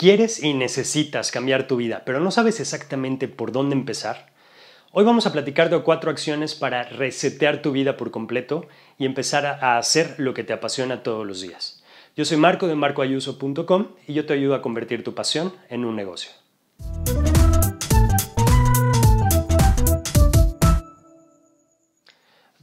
quieres y necesitas cambiar tu vida, pero no sabes exactamente por dónde empezar, hoy vamos a platicar de cuatro acciones para resetear tu vida por completo y empezar a hacer lo que te apasiona todos los días. Yo soy Marco de marcoayuso.com y yo te ayudo a convertir tu pasión en un negocio.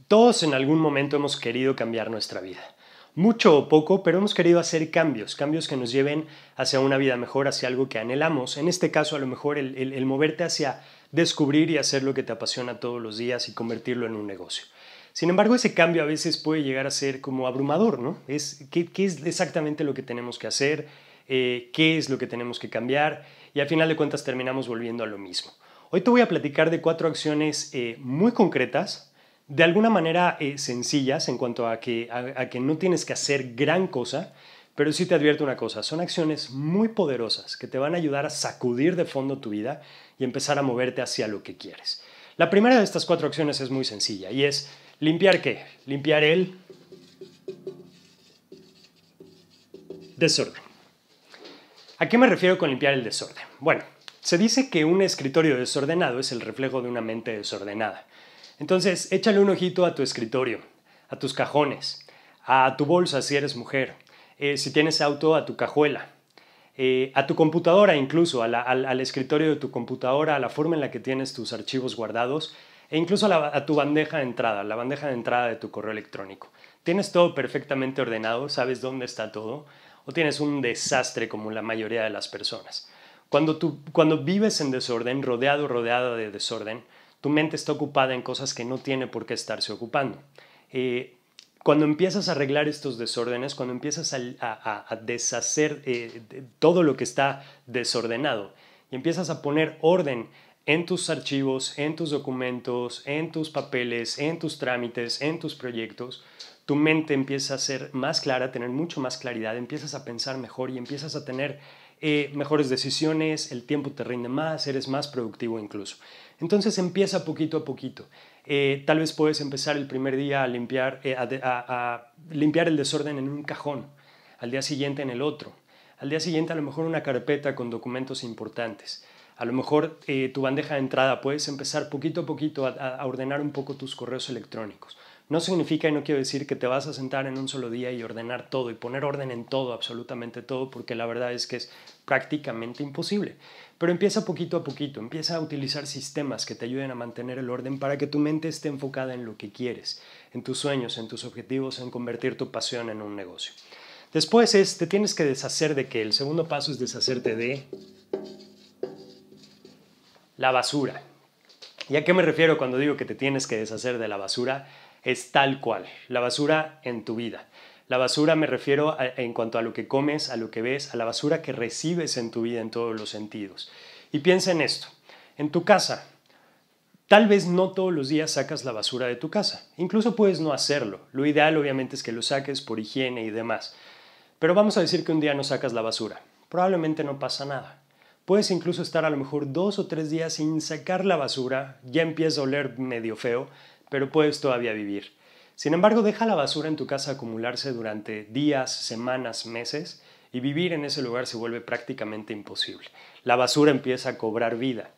Todos en algún momento hemos querido cambiar nuestra vida mucho o poco, pero hemos querido hacer cambios, cambios que nos lleven hacia una vida mejor, hacia algo que anhelamos. En este caso, a lo mejor el, moverte hacia descubrir y hacer lo que te apasiona todos los días y convertirlo en un negocio. Sin embargo, ese cambio a veces puede llegar a ser como abrumador, ¿no? Es, ¿qué, es exactamente lo que tenemos que hacer? Eh, ¿Qué es lo que tenemos que cambiar? Y al final de cuentas terminamos volviendo a lo mismo. Hoy te voy a platicar de cuatro acciones eh, muy concretas de alguna manera eh, sencillas en cuanto a que, a que no tienes que hacer gran cosa, pero sí te advierto una cosa, son acciones muy poderosas que te van a ayudar a sacudir de fondo tu vida y empezar a moverte hacia lo que quieres. La primera de estas cuatro acciones es muy sencilla y es limpiar qué? Limpiar el desorden. ¿A qué me refiero con limpiar el desorden? Bueno, se dice que un escritorio desordenado es el reflejo de una mente desordenada. Entonces, échale un ojito a tu escritorio, a tus cajones, a tu bolsa si eres mujer, eh, si tienes auto, a tu cajuela, eh, a tu computadora incluso, al, escritorio de tu computadora, a la forma en la que tienes tus archivos guardados e incluso a, tu bandeja de entrada, la bandeja de entrada de tu correo electrónico. ¿Tienes todo perfectamente ordenado? ¿Sabes dónde está todo? ¿O tienes un desastre como la mayoría de las personas? Cuando, tú, cuando vives en desorden, rodeado, rodeada de desorden, tu mente está ocupada en cosas que no tiene por qué estarse ocupando. Eh, cuando empiezas a arreglar estos desórdenes, cuando empiezas a, deshacer eh, todo lo que está desordenado y empiezas a poner orden en tus archivos, en tus documentos, en tus papeles, en tus trámites, en tus proyectos, tu mente empieza a ser más clara, a tener mucho más claridad, empiezas a pensar mejor y empiezas a tener eh, mejores decisiones, el tiempo te rinde más, eres más productivo incluso. Entonces empieza poquito a poquito. Eh, tal vez puedes empezar el primer día a limpiar, eh, a, limpiar el desorden en un cajón, al día siguiente en el otro, al día siguiente a lo mejor una carpeta con documentos importantes. A lo mejor tu bandeja de entrada puedes empezar poquito a poquito a, ordenar un poco tus correos electrónicos. No significa y no quiero decir que te vas a sentar en un solo día y ordenar todo y poner orden en todo, absolutamente todo, porque la verdad es que es prácticamente imposible. Pero empieza poquito a poquito, empieza a utilizar sistemas que te ayuden a mantener el orden para que tu mente esté enfocada en lo que quieres, en tus sueños, en tus objetivos, en convertir tu pasión en un negocio. Después es, te tienes que deshacer de que el segundo paso es deshacerte de la basura. ¿Y a qué me refiero cuando digo que te tienes que deshacer de la basura? es tal cual, la basura en tu vida. La basura me refiero en cuanto a lo que comes, a lo que ves, a la basura que recibes en tu vida en todos los sentidos. Y piensa en esto, en tu casa, Tal vez no todos los días sacas la basura de tu casa. Incluso puedes no hacerlo. Lo ideal obviamente es que lo saques por higiene y demás. Pero vamos a decir que un día no sacas la basura. Probablemente no pasa nada. Puedes incluso estar a lo mejor dos o tres días sin sacar la basura, ya empieza a oler medio feo, pero puedes todavía vivir. Sin embargo, deja la basura en tu casa acumularse durante días, semanas, meses, y vivir en ese lugar se vuelve prácticamente imposible. La basura empieza a cobrar vida.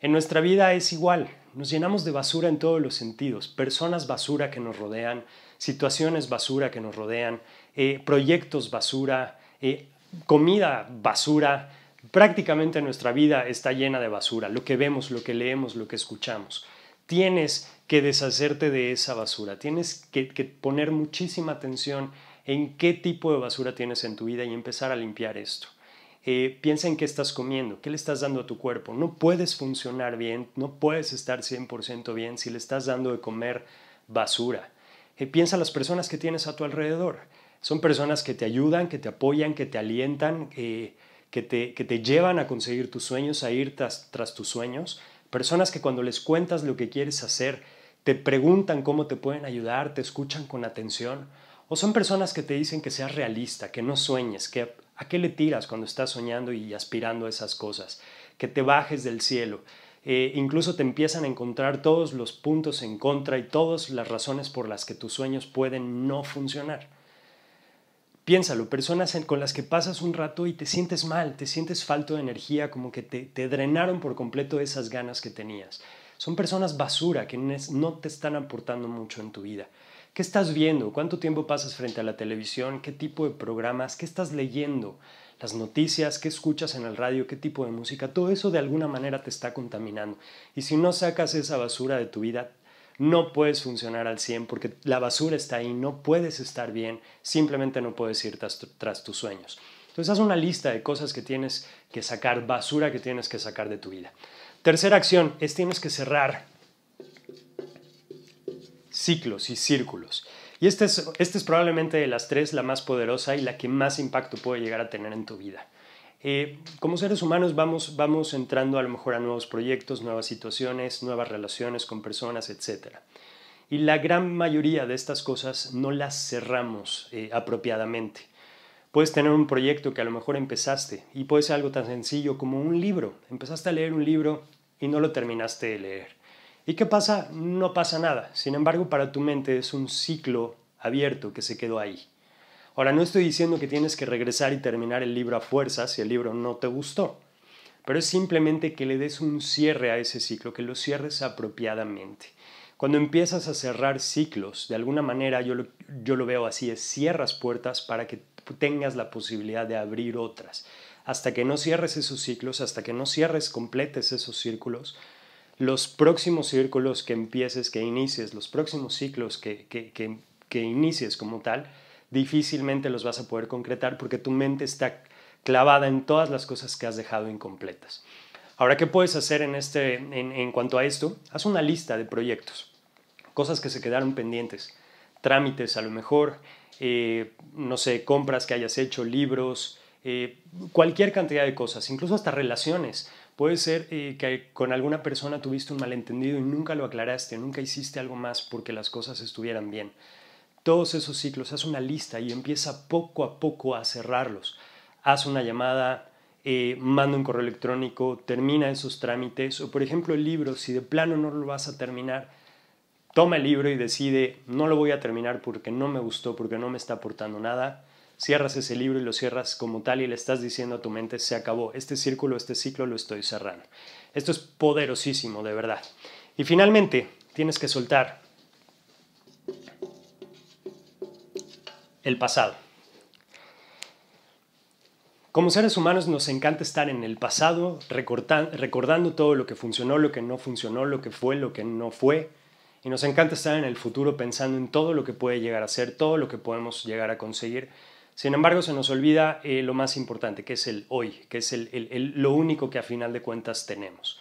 En nuestra vida es igual, nos llenamos de basura en todos los sentidos, personas basura que nos rodean, situaciones basura que nos rodean, eh, proyectos basura, eh, comida basura, prácticamente nuestra vida está llena de basura, lo que vemos, lo que leemos, lo que escuchamos tienes que deshacerte de esa basura, tienes que, poner muchísima atención en qué tipo de basura tienes en tu vida y empezar a limpiar esto. Eh, piensa en qué estás comiendo, qué le estás dando a tu cuerpo. No puedes funcionar bien, no puedes estar 100% bien si le estás dando de comer basura. Eh, piensa en las personas que tienes a tu alrededor. Son personas que te ayudan, que te apoyan, que te alientan, eh, que, te, llevan a conseguir tus sueños, a ir tras tus sueños. Personas que cuando les cuentas lo que quieres hacer, te preguntan cómo te pueden ayudar, te escuchan con atención. O son personas que te dicen que seas realista, que no sueñes, que a qué le tiras cuando estás soñando y aspirando a esas cosas, que te bajes del cielo. Eh, incluso te empiezan a encontrar todos los puntos en contra y todas las razones por las que tus sueños pueden no funcionar. Piénsalo, personas con las que pasas un rato y te sientes mal, te sientes falto de energía, como que te, drenaron por completo esas ganas que tenías. Son personas basura que no te están aportando mucho en tu vida. ¿Qué estás viendo? ¿Cuánto tiempo pasas frente a la televisión? ¿Qué tipo de programas? ¿Qué estás leyendo? Las noticias, qué escuchas en el radio, qué tipo de música, todo eso de alguna manera te está contaminando. Y si no sacas esa basura de tu vida, no puedes funcionar al 100 porque la basura está ahí, no puedes estar bien, simplemente no puedes ir tras, tus sueños. Entonces haz una lista de cosas que tienes que sacar, basura que tienes que sacar de tu vida. Tercera acción es tienes que cerrar ciclos y círculos. Y esta es probablemente de las tres la más poderosa y la que más impacto puede llegar a tener en tu vida. Eh, como seres humanos vamos, entrando a lo mejor a nuevos proyectos, nuevas situaciones, nuevas relaciones con personas, etc. Y la gran mayoría de estas cosas no las cerramos eh, apropiadamente. Puedes tener un proyecto que a lo mejor empezaste y puede ser algo tan sencillo como un libro. Empezaste a leer un libro y no lo terminaste de leer. ¿Y qué pasa? No pasa nada. Sin embargo, para tu mente es un ciclo abierto que se quedó ahí. Ahora, no estoy diciendo que tienes que regresar y terminar el libro a fuerza si el libro no te gustó, pero es simplemente que le des un cierre a ese ciclo, que lo cierres apropiadamente. Cuando empiezas a cerrar ciclos, de alguna manera yo lo, veo así, es cierras puertas para que tengas la posibilidad de abrir otras. Hasta que no cierres esos ciclos, hasta que no cierres, completes esos círculos, los próximos círculos que empieces, que inicies, los próximos ciclos que, que, que, que inicies como tal, difícilmente los vas a poder concretar porque tu mente está clavada en todas las cosas que has dejado incompletas. Ahora, ¿qué puedes hacer en, este, en, cuanto a esto? Haz una lista de proyectos, cosas que se quedaron pendientes, trámites a lo mejor, eh, no sé, compras que hayas hecho, libros, eh, cualquier cantidad de cosas, incluso hasta relaciones. Puede ser eh, que con alguna persona tuviste un malentendido y nunca lo aclaraste, nunca hiciste algo más porque las cosas estuvieran bien todos esos ciclos, haz una lista y empieza poco a poco a cerrarlos. Haz una llamada, eh, manda un correo electrónico, termina esos trámites o por ejemplo el libro, si de plano no lo vas a terminar, toma el libro y decide no lo voy a terminar porque no me gustó, porque no me está aportando nada. Cierras ese libro y lo cierras como tal y le estás diciendo a tu mente se acabó, este círculo, este ciclo lo estoy cerrando. Esto es poderosísimo, de verdad. Y finalmente, tienes que soltar, el pasado. Como seres humanos nos encanta estar en el pasado, recordando todo lo que funcionó, lo que no funcionó, lo que fue, lo que no fue. Y nos encanta estar en el futuro pensando en todo lo que puede llegar a ser, todo lo que podemos llegar a conseguir. Sin embargo, se nos olvida eh, lo más importante, que es el hoy, que es lo único que a final de cuentas tenemos.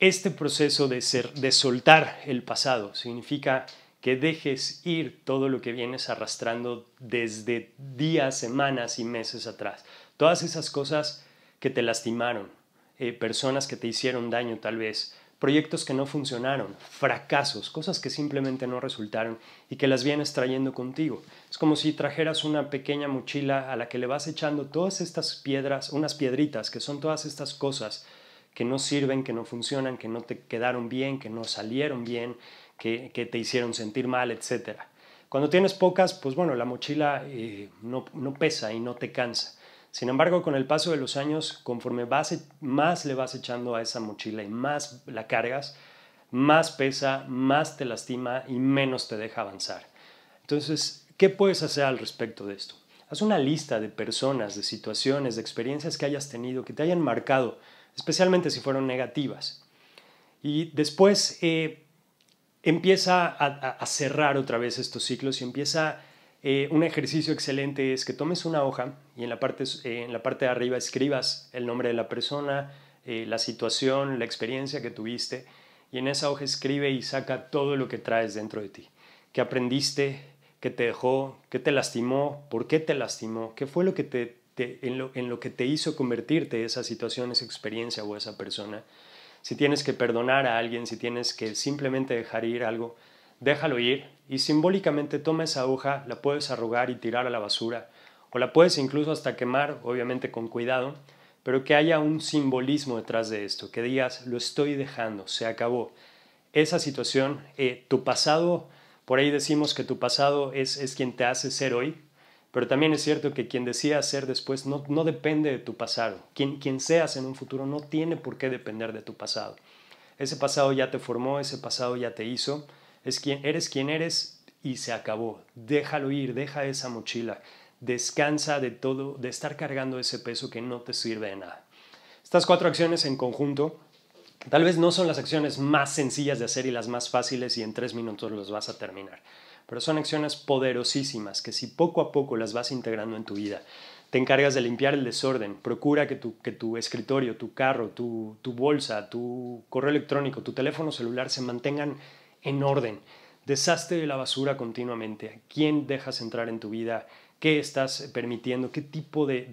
Este proceso de, ser, de soltar el pasado significa que dejes ir todo lo que vienes arrastrando desde días, semanas y meses atrás. Todas esas cosas que te lastimaron, eh, personas que te hicieron daño tal vez, proyectos que no funcionaron, fracasos, cosas que simplemente no resultaron y que las vienes trayendo contigo. Es como si trajeras una pequeña mochila a la que le vas echando todas estas piedras, unas piedritas, que son todas estas cosas que no sirven, que no funcionan, que no te quedaron bien, que no salieron bien, que, te hicieron sentir mal, etc. Cuando tienes pocas, pues bueno, la mochila eh, no, pesa y no te cansa. Sin embargo, con el paso de los años, conforme vas, e, más le vas echando a esa mochila y más la cargas, más pesa, más te lastima y menos te deja avanzar. Entonces, ¿qué puedes hacer al respecto de esto? Haz una lista de personas, de situaciones, de experiencias que hayas tenido, que te hayan marcado, especialmente si fueron negativas. Y después, eh, empieza a, cerrar otra vez estos ciclos y empieza eh, un ejercicio excelente es que tomes una hoja y en la parte, en la parte de arriba escribas el nombre de la persona, eh, la situación, la experiencia que tuviste y en esa hoja escribe y saca todo lo que traes dentro de ti. ¿Qué aprendiste? ¿Qué te dejó? ¿Qué te lastimó? ¿Por qué te lastimó? ¿Qué fue lo que te, te en, lo, en lo que te hizo convertirte esa situación, esa experiencia o esa persona? si tienes que perdonar a alguien, si tienes que simplemente dejar ir algo, déjalo ir y simbólicamente toma esa hoja, la puedes arrugar y tirar a la basura, o la puedes incluso hasta quemar, obviamente con cuidado, pero que haya un simbolismo detrás de esto, que digas, lo estoy dejando, se acabó. Esa situación, eh, tu pasado, por ahí decimos que tu pasado es, es quien te hace ser hoy, pero también es cierto que quien decida ser después no, depende de tu pasado. Quien, seas en un futuro no tiene por qué depender de tu pasado. Ese pasado ya te formó, ese pasado ya te hizo. Es quien, eres quien eres y se acabó. Déjalo ir, deja esa mochila. Descansa de todo, de estar cargando ese peso que no te sirve de nada. Estas cuatro acciones en conjunto tal vez no son las acciones más sencillas de hacer y las más fáciles y en tres minutos los vas a terminar pero son acciones poderosísimas que si poco a poco las vas integrando en tu vida, te encargas de limpiar el desorden, procura que tu, que tu escritorio, tu carro, tu, bolsa, tu correo electrónico, tu teléfono celular se mantengan en orden. Deshazte de la basura continuamente. ¿A quién dejas entrar en tu vida? ¿Qué estás permitiendo? ¿Qué tipo de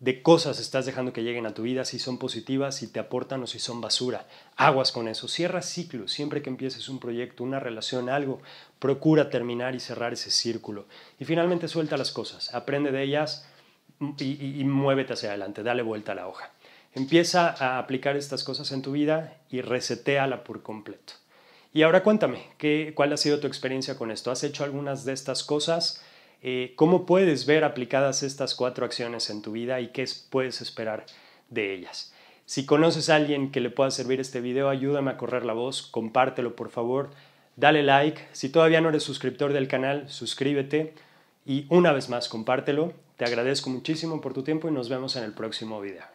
de cosas estás dejando que lleguen a tu vida, si son positivas, si te aportan o si son basura. Aguas con eso. Cierra ciclos. Siempre que empieces un proyecto, una relación, algo, procura terminar y cerrar ese círculo. Y finalmente suelta las cosas. Aprende de ellas y, y, muévete hacia adelante. Dale vuelta a la hoja. Empieza a aplicar estas cosas en tu vida y reseteala por completo. Y ahora cuéntame, ¿qué, ¿cuál ha sido tu experiencia con esto? ¿Has hecho algunas de estas cosas? Eh, cómo puedes ver aplicadas estas cuatro acciones en tu vida y qué puedes esperar de ellas. Si conoces a alguien que le pueda servir este video, ayúdame a correr la voz, compártelo por favor, dale like. Si todavía no eres suscriptor del canal, suscríbete y una vez más compártelo. Te agradezco muchísimo por tu tiempo y nos vemos en el próximo video.